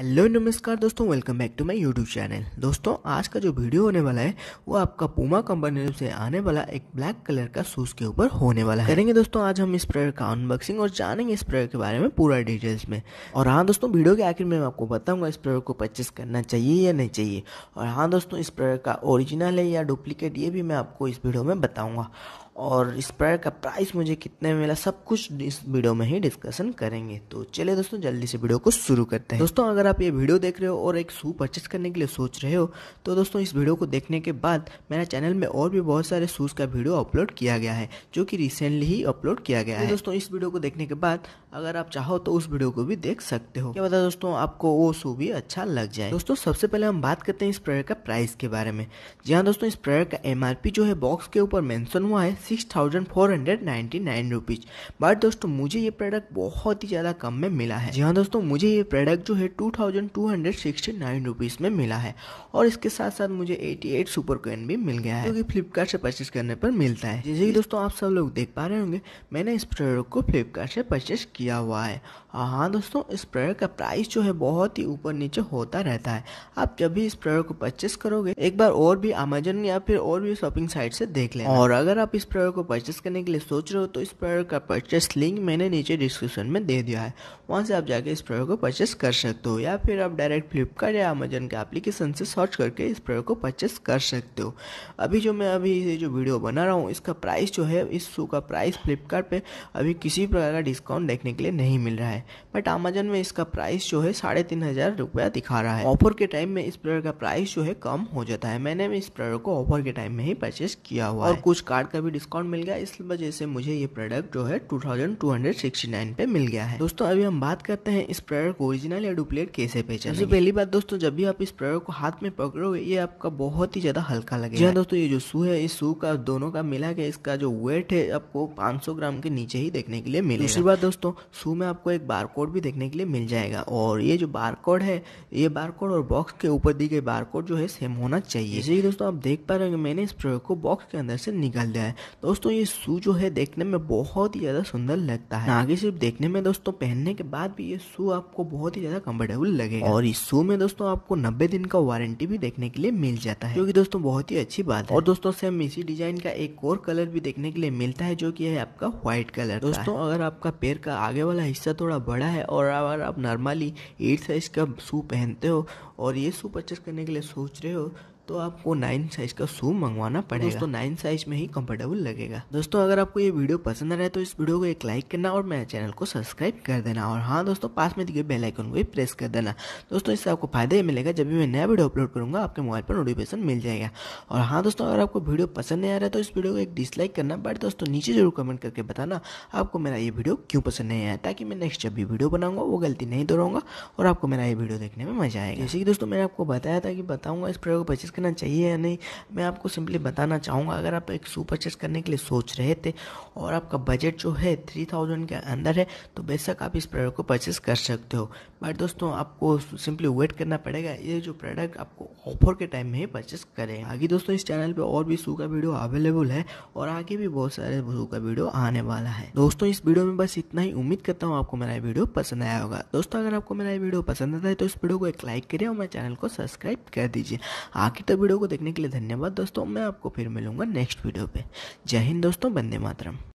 hello नमस्कार दोस्तों welcome back to my YouTube channel दोस्तों आज का जो वीडियो होने वाला है वो आपका पूमा कंपनी से आने वाला एक ब्लैक कलर का शूज़ के ऊपर होने वाला है करेंगे दोस्तों आज हम इस प्रोडक्ट का अनबॉक्सिंग और जानेंगे इस प्रोडक्ट के बारे में पूरा डिटेल्स में और हाँ दोस्तों वीडियो के आखिर में मैं आपको बताऊंगा इस प्रोडक्ट को परचेस करना चाहिए या नहीं चाहिए और हाँ दोस्तों इस प्रोडक्ट का ओरिजिनल है या डुप्लीकेट ये भी मैं आपको इस वीडियो में बताऊँगा और इस प्रोडक्ट का प्राइस मुझे कितने में मिला सब कुछ इस वीडियो में ही डिस्कशन करेंगे तो चलिए दोस्तों जल्दी से वीडियो को शुरू करते हैं दोस्तों अगर आप ये वीडियो देख रहे हो और एक शू परचेस करने के लिए सोच रहे हो तो दोस्तों इस वीडियो को देखने के बाद मेरा चैनल में और भी बहुत सारे शूज़ का वीडियो अपलोड किया गया है जो कि रिसेंटली ही अपलोड किया गया तो है दोस्तों इस वीडियो को देखने के बाद अगर आप चाहो तो उस वीडियो को भी देख सकते हो क्या बता दोस्तों आपको वो शू भी अच्छा लग जाए दोस्तों सबसे पहले हम बात करते हैं इस प्रोडक्ट का प्राइस के बारे में जी हाँ दोस्तों इस प्रोडक्ट का एम जो है बॉक्स के ऊपर मैंसन हुआ है सिक्स थाउजेंड बट दोस्तों मुझे ये प्रोडक्ट बहुत ही ज़्यादा कम में मिला है जी हाँ दोस्तों मुझे ये प्रोडक्ट जो है two thousand two hundred sixty nine rupees में मिला है और इसके साथ साथ मुझे एटी एट सुपर कोइन भी मिल गया है जो कि फ्लिपकार्ट से परचेज करने पर मिलता है जैसे कि दोस्तों आप सब लोग देख पा रहे होंगे मैंने इस प्रोडक्ट को फ्लिपकार्ट से परचेस किया हुआ है हाँ, हाँ दोस्तों इस प्रोडक्ट का प्राइस जो है बहुत ही ऊपर नीचे होता रहता है आप जब भी इस प्रोडक्ट को परचेस करोगे एक बार और भी अमेजन या फिर और भी शॉपिंग साइट से देख ले और अगर आप इस प्रोडक्ट को परचेस करने के लिए सोच रहे हो तो इस प्रोडक्ट का परचेस लिंक मैंने नीचे डिस्क्रिप्शन में दे दिया है वहाँ से आप जाके इस प्रोडक्ट को परचेस कर सकते हो या या फिर आप डायरेक्ट फ्लिपकार्ट या अमेजन के एप्लीकेशन से सर्च करके इस प्रोडक्ट को परचेस कर सकते हो अभी जो मैं अभी ये जो वीडियो बना रहा हूँ इसका प्राइस जो है इस शू का प्राइस फ्लिपकार्ट पे अभी किसी प्रकार का डिस्काउंट देखने के लिए नहीं मिल रहा है बट अमेजन में इसका प्राइस जो है साढ़े तीन हज़ार रुपया दिखा रहा है ऑफर के टाइम में इस प्रोडक्ट का प्राइस जो है कम हो जाता है मैंने इस प्रोडक्ट को ऑफर के टाइम में ही परचेस किया हुआ और कुछ कार्ड का भी डिस्काउंट मिल गया इस वजह से मुझे ये प्रोडक्ट जो है टू पे मिल गया है दोस्तों अभी हम बात करते हैं इस प्रोडक्ट ओरिजिनल या डुप्लीकेट कैसे पहचान सबसे पहली बात दोस्तों जब भी आप इस प्रयोग को हाथ में पकड़ोगे ये आपका बहुत ही ज्यादा हल्का लगेगा जी हाँ दोस्तों ये जो शू है इस शू का दोनों का मिला के इसका जो वेट है आपको 500 ग्राम के नीचे ही देखने के लिए मिलेगा दूसरी बात दोस्तों शू में आपको एक बारकोड भी देखने के लिए मिल जाएगा और ये जो बारकोड है ये बारकोड और बॉक्स के ऊपर दी गई कोड जो है सेम होना चाहिए जी दोस्तों आप देख पा रहे हैं मैंने इस प्रयोग को बॉक्स के अंदर से निकाल दिया है दोस्तों ये शू जो है देखने में बहुत ही ज्यादा सुंदर लगता है आगे सिर्फ देखने में दोस्तों पहनने के बाद भी ये शू आपको बहुत ही ज्यादा कम्फर्टेबल अवेलेबल लगेगा और इस शू में दोस्तों आपको नब्बे दिन का वारंटी भी देखने के लिए मिल जाता है जो की दोस्तों बहुत ही अच्छी बात है और दोस्तों सेम इसी डिजाइन का एक और कलर भी देखने के लिए मिलता है जो की है आपका व्हाइट कलर दोस्तों अगर आपका पेयर का आगे वाला हिस्सा थोड़ा बड़ा है और अगर आप नॉर्मली एट साइज का शू पहनते हो और ये शू परचेस करने के लिए सोच रहे हो तो आपको नाइन साइज का शू मंगवाना पड़ेगा दोस्तों नाइन साइज में ही कंफर्टेबल लगेगा दोस्तों अगर आपको ये वीडियो पसंद आ रहा है तो इस वीडियो को एक लाइक करना और मेरे चैनल को सब्सक्राइब कर देना और हाँ दोस्तों पास में दिखे बेलाइकन को भी प्रेस कर देना दोस्तों इससे आपको फायदा ही मिलेगा जब भी मैं नया वीडियो अपलोड करूँगा आपके मोबाइल पर नोटिफिकेशन मिल जाएगा और हाँ दोस्तों अगर आपको वीडियो पसंद नहीं आ रहा है तो इस वीडियो को एक डिसलाइक करना बट दोस्तों नीचे जरूर कमेंट करके बताना आपको मेरा ये वीडियो क्यों पसंद नहीं आया ताकि मैं नेक्स्ट जब भी वीडियो बनाऊंगा वो गलती नहीं दोहराऊंगा और आपको मेरा ये वीडियो देखने में मजा आएगा जैसे कि दोस्तों मैंने आपको बताया था कि बताऊंगा इस प्रोडक्ट को परचेज रखना चाहिए या नहीं मैं आपको सिंपली बताना चाहूँगा अगर आप एक सुपर चेस करने के लिए सोच रहे थे और आपका बजट जो है थ्री थाउजेंड के अंदर है तो बेशक आप इस प्रोडक्ट को परचेस कर सकते हो बट दोस्तों आपको सिंपली वेट करना पड़ेगा ये जो प्रोडक्ट आपको ऑफर के टाइम में ही परचेस करें आगे दोस्तों इस चैनल पर और भी शू का वीडियो अवेलेबल है और आगे भी बहुत सारे सू का वीडियो आने वाला है दोस्तों इस वीडियो में बस इतना ही उम्मीद करता हूँ आपको मेरा वीडियो पसंद आया होगा दोस्तों अगर आपको मेरा वीडियो पसंद आता है तो इस वीडियो को एक लाइक करिए और मेरे चैनल को सब्सक्राइब कर दीजिए आखिर तो वीडियो को देखने के लिए धन्यवाद दोस्तों मैं आपको फिर मिलूंगा नेक्स्ट वीडियो पे जय हिंद दोस्तों बंदे मातरम